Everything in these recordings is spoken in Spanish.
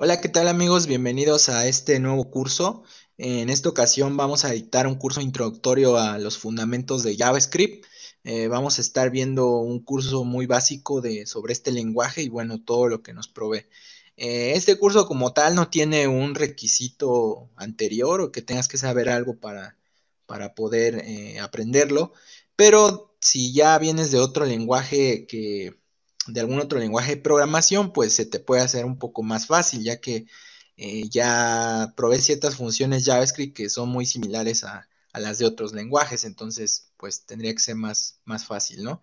Hola, ¿qué tal amigos? Bienvenidos a este nuevo curso. En esta ocasión vamos a dictar un curso introductorio a los fundamentos de JavaScript. Eh, vamos a estar viendo un curso muy básico de, sobre este lenguaje y bueno, todo lo que nos provee. Eh, este curso como tal no tiene un requisito anterior o que tengas que saber algo para, para poder eh, aprenderlo, pero si ya vienes de otro lenguaje que de algún otro lenguaje de programación, pues se te puede hacer un poco más fácil, ya que eh, ya probé ciertas funciones JavaScript que son muy similares a, las de otros lenguajes, entonces pues tendría que ser más, fácil, ¿no?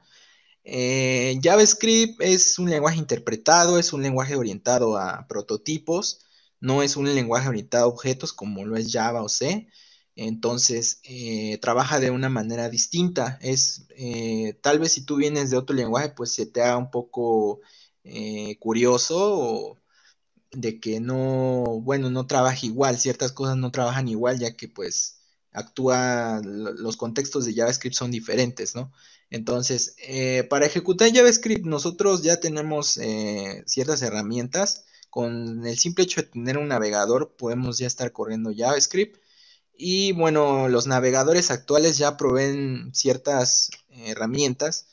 Eh, JavaScript es un lenguaje interpretado, es un lenguaje orientado a prototipos, no es un lenguaje orientado a objetos como lo es Java o C. Entonces, eh, trabaja de una manera distinta. Es, eh, tal vez si tú vienes de otro lenguaje, pues se te haga un poco eh, curioso de que no, bueno, no trabaja igual, ciertas cosas no trabajan igual, ya que pues actúa, los contextos de JavaScript son diferentes, ¿no? Entonces, para ejecutar JavaScript, nosotros ya tenemos ciertas herramientas. Con el simple hecho de tener un navegador, podemos ya estar corriendo JavaScript y bueno, los navegadores actuales ya proveen ciertas herramientas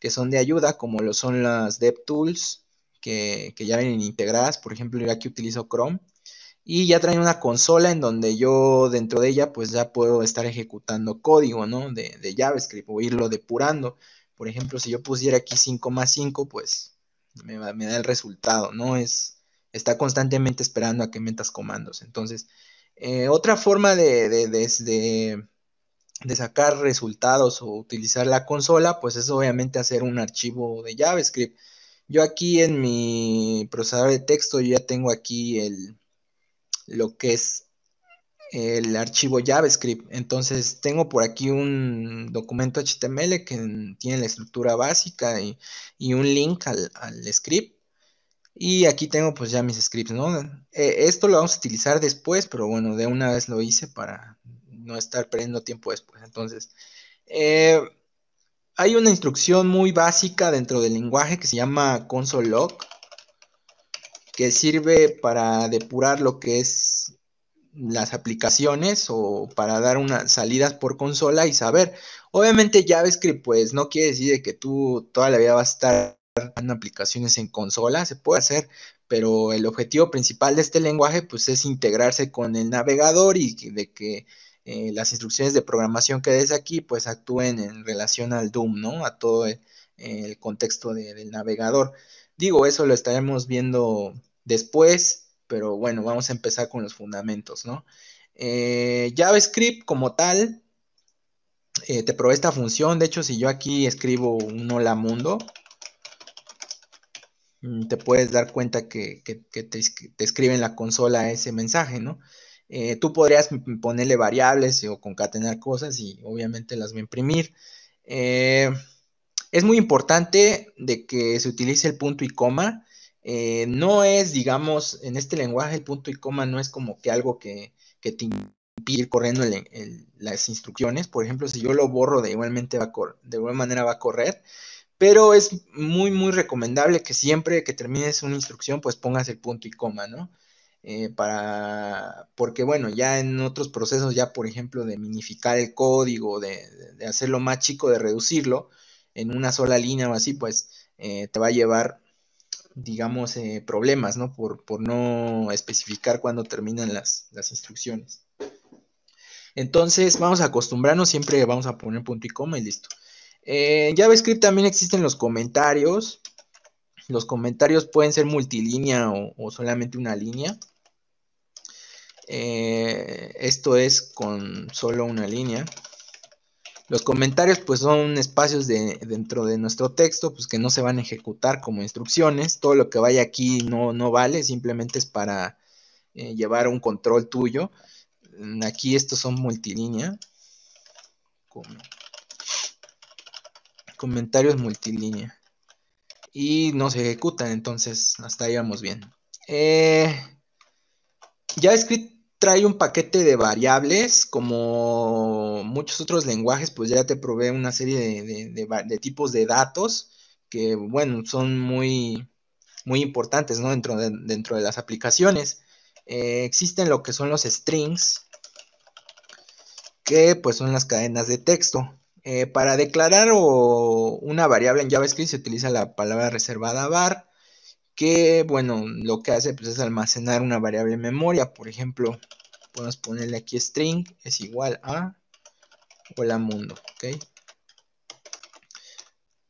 que son de ayuda, como lo son las DevTools, que, que ya vienen integradas. Por ejemplo, yo aquí utilizo Chrome. Y ya traen una consola en donde yo dentro de ella pues ya puedo estar ejecutando código, ¿no? De, de JavaScript o irlo depurando. Por ejemplo, si yo pusiera aquí 5 más 5, pues me, da el resultado, ¿no? Es, está constantemente esperando a que metas comandos. Entonces, eh, otra forma de, sacar resultados o utilizar la consola, pues es obviamente hacer un archivo de JavaScript. Yo aquí en mi procesador de texto ya tengo aquí lo que es el archivo JavaScript. Entonces tengo por aquí un documento HTML que tiene la estructura básica y, un link al script y aquí tengo pues ya mis scripts, ¿no? Eh, esto lo vamos a utilizar después, pero bueno, de una vez lo hice para no estar perdiendo tiempo después. Entonces, eh, hay una instrucción muy básica dentro del lenguaje que se llama console log, que sirve para depurar lo que es las aplicaciones o para dar unas salidas por consola y saber. Obviamente JavaScript pues no quiere decir que tú toda la vida vas a estar en aplicaciones en consola, se puede hacer, pero el objetivo principal de este lenguaje pues es integrarse con el navegador y de que eh, las instrucciones de programación que des aquí pues actúen en relación al DOOM, ¿no? A todo el, contexto del navegador. Digo, eso lo estaremos viendo después, pero bueno, vamos a empezar con los fundamentos, ¿no? Eh, JavaScript como tal eh, te provee esta función, de hecho si yo aquí escribo un hola mundo, Mm, te puedes dar cuenta que, te, escribe en la consola ese mensaje, ¿no? Eh, tú podrías ponerle variables eh, o concatenar cosas y obviamente las va a imprimir. Eh, es muy importante de que se utilice el punto y coma. no es, digamos, en este lenguaje el punto y coma no es como que algo que, te impide ir corriendo las instrucciones. Por ejemplo, si yo lo borro, de igualmente va a de igual manera va a correr pero es muy, muy recomendable que siempre que termines una instrucción, pues pongas el punto y coma, ¿no? Eh, para, porque bueno, ya en otros procesos, ya por ejemplo, de minificar el código, de, hacerlo más chico, de reducirlo en una sola línea o así, pues eh, te va a llevar, digamos, eh, problemas, ¿no? Por, no especificar cuándo terminan las, las instrucciones. Entonces, vamos a acostumbrarnos, siempre vamos a poner punto y coma y listo. Eh, en JavaScript también existen los comentarios. Los comentarios pueden ser multilínea o, solamente una línea. Eh, esto es con solo una línea. Los comentarios pues son espacios de, dentro de nuestro texto pues que no se van a ejecutar como instrucciones. Todo lo que vaya aquí no, no vale, simplemente es para eh, llevar un control tuyo. Aquí estos son multilínea comentarios multilínea. Y no se ejecutan, entonces hasta ahí vamos bien. Eh, JavaScript trae un paquete de variables, como muchos otros lenguajes, pues ya te probé una serie de, tipos de datos que, bueno, son muy, muy importantes ¿no? dentro, de, dentro de las aplicaciones. Eh, existen lo que son los strings, que pues son las cadenas de texto. Eh, para declarar una variable en JavaScript se utiliza la palabra reservada var, que bueno, lo que hace pues, es almacenar una variable en memoria. Por ejemplo, podemos ponerle aquí string es igual a hola mundo, ¿ok?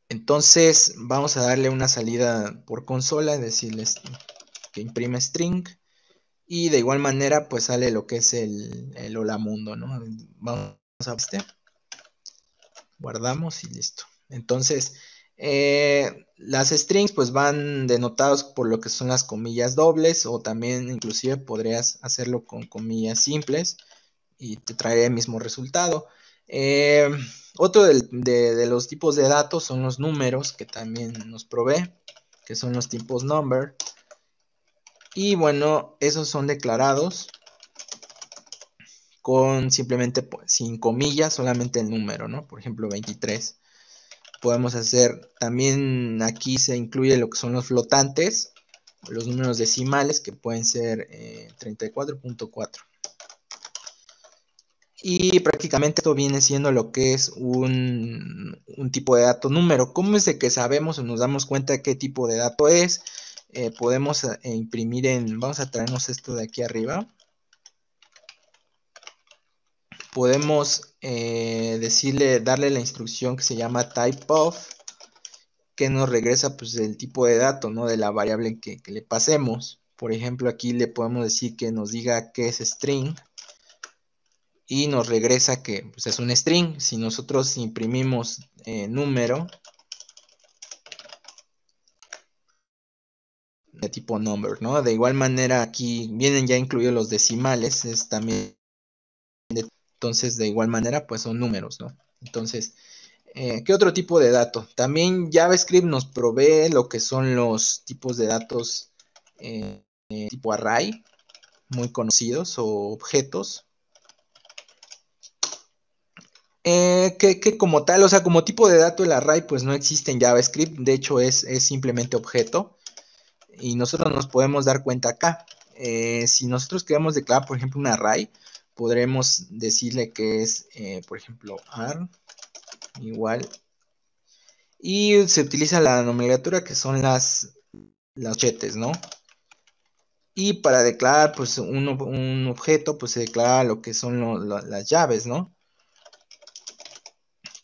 Entonces vamos a darle una salida por consola, decirles que imprime string. Y de igual manera, pues sale lo que es el, hola mundo, ¿no? Vamos a este guardamos y listo. Entonces, eh, las strings pues van denotados por lo que son las comillas dobles o también inclusive podrías hacerlo con comillas simples y te traería el mismo resultado. Eh, otro de, de, los tipos de datos son los números que también nos provee, que son los tipos number. Y bueno, esos son declarados con simplemente, sin pues, comillas, solamente el número, ¿no? Por ejemplo, 23. Podemos hacer, también aquí se incluye lo que son los flotantes, los números decimales que pueden ser 34.4. Eh, y prácticamente esto viene siendo lo que es un, tipo de dato número. ¿Cómo es de que sabemos o nos damos cuenta qué tipo de dato es? Eh, podemos eh, imprimir en, vamos a traernos esto de aquí arriba podemos eh, decirle, darle la instrucción que se llama typeof, que nos regresa pues el tipo de dato, ¿no? De la variable que, que le pasemos. Por ejemplo, aquí le podemos decir que nos diga que es string y nos regresa que pues, es un string. Si nosotros imprimimos eh, número de tipo number, ¿no? De igual manera aquí vienen ya incluidos los decimales, es también entonces, de igual manera, pues son números, ¿no? Entonces, eh, ¿qué otro tipo de dato? También JavaScript nos provee lo que son los tipos de datos eh, eh, tipo array, muy conocidos, o objetos. que, como tal, o sea, como tipo de dato el array, pues no existe en JavaScript, de hecho es, es simplemente objeto. Y nosotros nos podemos dar cuenta acá. si nosotros queremos declarar, por ejemplo, un array, podremos decirle que es, eh, por ejemplo, ar igual. Y se utiliza la nomenclatura que son las, las chetes, ¿no? Y para declarar pues, un, objeto, pues se declara lo que son las llaves, ¿no?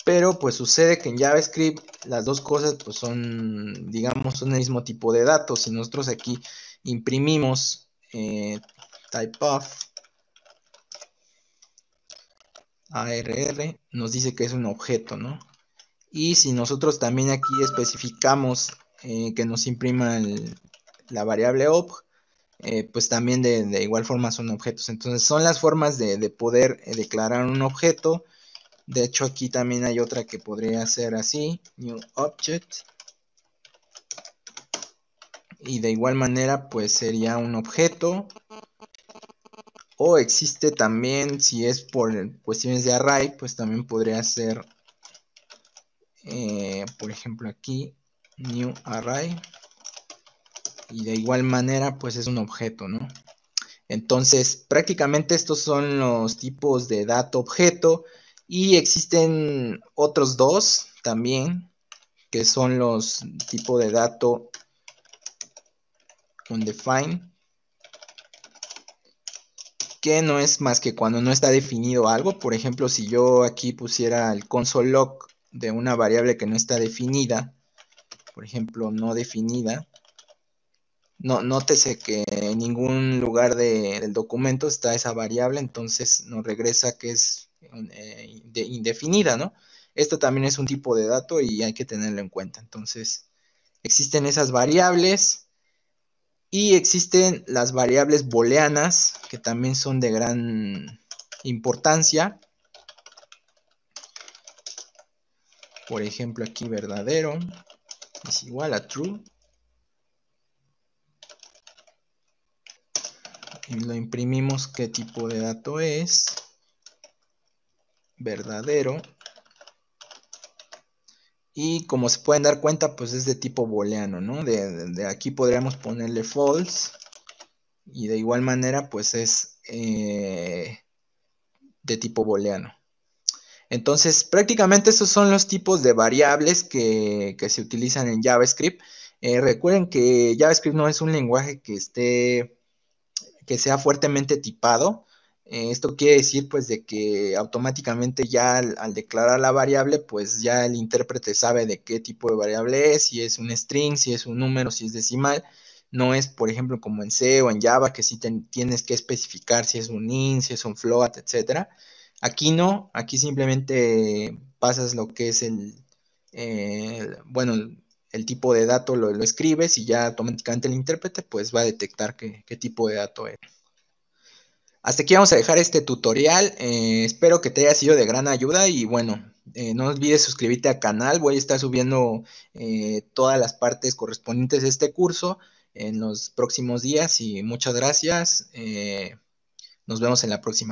Pero pues sucede que en JavaScript las dos cosas pues son, digamos, son el mismo tipo de datos. Si nosotros aquí imprimimos eh, typeof ARR nos dice que es un objeto, ¿no? Y si nosotros también aquí especificamos eh, que nos imprima la variable ob, eh, pues también de, igual forma son objetos. Entonces son las formas de, de poder eh, declarar un objeto. De hecho aquí también hay otra que podría ser así, new object. Y de igual manera pues sería un objeto o existe también, si es por cuestiones de array, pues también podría ser, eh, por ejemplo, aquí, new array. Y de igual manera, pues es un objeto, ¿no? Entonces, prácticamente estos son los tipos de dato objeto. Y existen otros dos también, que son los tipos de dato undefined que no es más que cuando no está definido algo. Por ejemplo, si yo aquí pusiera el console log de una variable que no está definida, por ejemplo, no definida, no, nótese que en ningún lugar del documento está esa variable, entonces nos regresa que es eh, indefinida, ¿no? Esto también es un tipo de dato y hay que tenerlo en cuenta. Entonces, existen esas variables y existen las variables booleanas, que también son de gran importancia. Por ejemplo, aquí verdadero es igual a true. Y lo imprimimos qué tipo de dato es. Verdadero y como se pueden dar cuenta, pues es de tipo booleano, ¿no? De, aquí podríamos ponerle false. Y de igual manera, pues es eh, de tipo booleano. Entonces, prácticamente esos son los tipos de variables que, se utilizan en JavaScript. Eh, recuerden que JavaScript no es un lenguaje que esté, que sea fuertemente tipado. Eh, esto quiere decir pues de que automáticamente ya al, declarar la variable pues ya el intérprete sabe de qué tipo de variable es, si es un string, si es un número, si es decimal. No es por ejemplo como en C o en Java que sí tienes que especificar si es un int, si es un float, etc. Aquí no, aquí simplemente pasas lo que es el, eh, bueno, el, tipo de dato lo, lo, escribes y ya automáticamente el intérprete pues va a detectar qué, qué tipo de dato es. Hasta aquí vamos a dejar este tutorial. Eh, espero que te haya sido de gran ayuda y bueno, eh, no olvides suscribirte al canal. Voy a estar subiendo eh, todas las partes correspondientes de este curso en los próximos días y muchas gracias. nos vemos en la próxima.